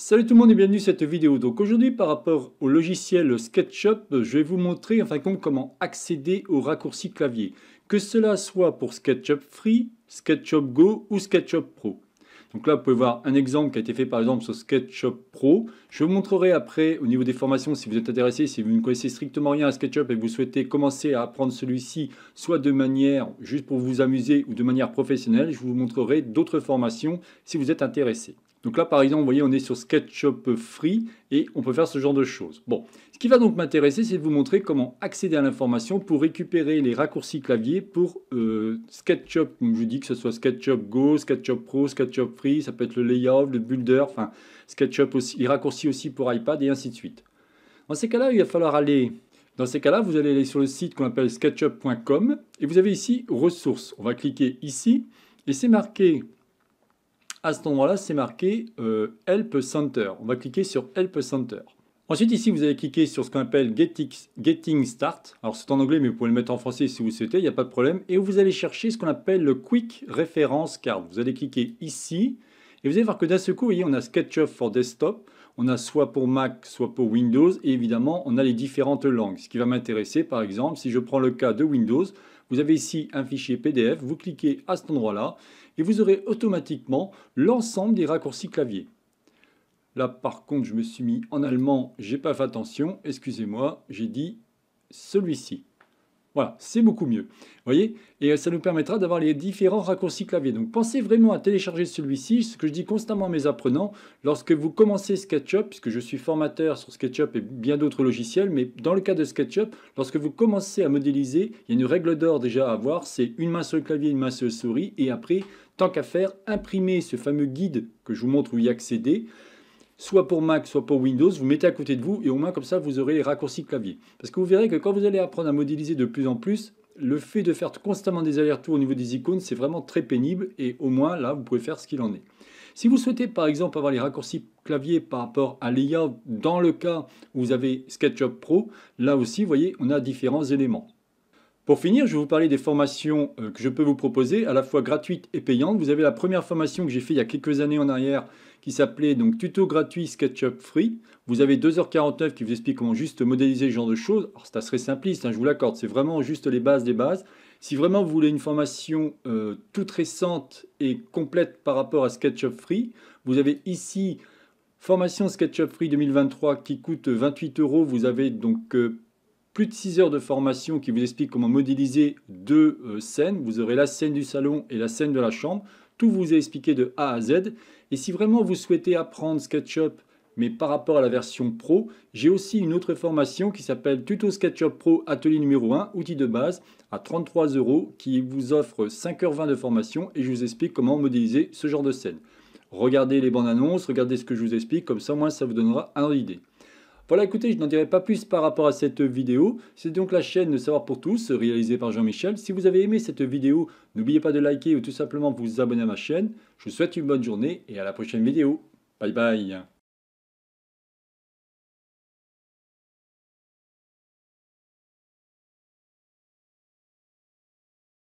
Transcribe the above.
Salut tout le monde et bienvenue à cette vidéo. Donc aujourd'hui par rapport au logiciel SketchUp, je vais vous montrer enfin comment accéder aux raccourcis clavier. Que cela soit pour SketchUp Free, SketchUp Go ou SketchUp Pro. Donc là vous pouvez voir un exemple qui a été fait par exemple sur SketchUp Pro. Je vous montrerai après au niveau des formations si vous êtes intéressé, si vous ne connaissez strictement rien à SketchUp et vous souhaitez commencer à apprendre celui-ci soit de manière juste pour vous amuser ou de manière professionnelle, je vous montrerai d'autres formations si vous êtes intéressé. Donc là, par exemple, vous voyez, on est sur SketchUp Free et on peut faire ce genre de choses. Bon, ce qui va donc m'intéresser, c'est de vous montrer comment accéder à l'information pour récupérer les raccourcis clavier pour euh, SketchUp. je dis que ce soit SketchUp Go, SketchUp Pro, SketchUp Free, ça peut être le Layout, le Builder, enfin SketchUp aussi, les raccourcis aussi pour iPad et ainsi de suite. Dans ces cas-là, il va falloir aller dans ces cas-là, vous allez aller sur le site qu'on appelle sketchup.com et vous avez ici ressources. On va cliquer ici et c'est marqué à cet endroit-là, c'est marqué euh, Help Center. On va cliquer sur Help Center. Ensuite, ici, vous allez cliquer sur ce qu'on appelle Getting Start. Alors, c'est en anglais, mais vous pouvez le mettre en français si vous souhaitez, il n'y a pas de problème. Et vous allez chercher ce qu'on appelle le Quick Reference Card. Vous allez cliquer ici, et vous allez voir que d'un seul coup, vous voyez, on a SketchUp for Desktop on a soit pour Mac, soit pour Windows, et évidemment, on a les différentes langues. Ce qui va m'intéresser, par exemple, si je prends le cas de Windows, vous avez ici un fichier PDF, vous cliquez à cet endroit-là, et vous aurez automatiquement l'ensemble des raccourcis clavier. Là, par contre, je me suis mis en allemand, j'ai pas fait attention, excusez-moi, j'ai dit celui-ci. Voilà, c'est beaucoup mieux. Vous voyez Et euh, ça nous permettra d'avoir les différents raccourcis clavier. Donc pensez vraiment à télécharger celui-ci, ce que je dis constamment à mes apprenants. Lorsque vous commencez SketchUp, puisque je suis formateur sur SketchUp et bien d'autres logiciels, mais dans le cas de SketchUp, lorsque vous commencez à modéliser, il y a une règle d'or déjà à avoir, c'est une main sur le clavier, une main sur la souris, et après, tant qu'à faire, imprimer ce fameux guide que je vous montre où y accéder soit pour Mac, soit pour Windows, vous mettez à côté de vous et au moins comme ça vous aurez les raccourcis clavier. Parce que vous verrez que quand vous allez apprendre à modéliser de plus en plus, le fait de faire constamment des allers-retours au niveau des icônes, c'est vraiment très pénible et au moins là, vous pouvez faire ce qu'il en est. Si vous souhaitez par exemple avoir les raccourcis clavier par rapport à l'IA, dans le cas où vous avez SketchUp Pro, là aussi, vous voyez, on a différents éléments. Pour finir, je vais vous parler des formations euh, que je peux vous proposer, à la fois gratuites et payantes. Vous avez la première formation que j'ai faite il y a quelques années en arrière, qui s'appelait donc tuto gratuit SketchUp Free. Vous avez 2h49 qui vous explique comment juste modéliser ce genre de choses. Alors c'est assez simpliste, hein, je vous l'accorde, c'est vraiment juste les bases des bases. Si vraiment vous voulez une formation euh, toute récente et complète par rapport à SketchUp Free, vous avez ici formation SketchUp Free 2023 qui coûte 28 euros. Vous avez donc euh, plus de 6 heures de formation qui vous explique comment modéliser deux euh, scènes. Vous aurez la scène du salon et la scène de la chambre. Tout vous est expliqué de A à Z. Et si vraiment vous souhaitez apprendre SketchUp, mais par rapport à la version pro, j'ai aussi une autre formation qui s'appelle Tuto SketchUp Pro Atelier numéro 1, outil de base, à 33 euros, qui vous offre 5h20 de formation et je vous explique comment modéliser ce genre de scène. Regardez les bandes annonces, regardez ce que je vous explique, comme ça au moins ça vous donnera un idée. Voilà, écoutez, je n'en dirai pas plus par rapport à cette vidéo. C'est donc la chaîne de Savoir pour tous, réalisée par Jean-Michel. Si vous avez aimé cette vidéo, n'oubliez pas de liker ou tout simplement vous abonner à ma chaîne. Je vous souhaite une bonne journée et à la prochaine vidéo. Bye bye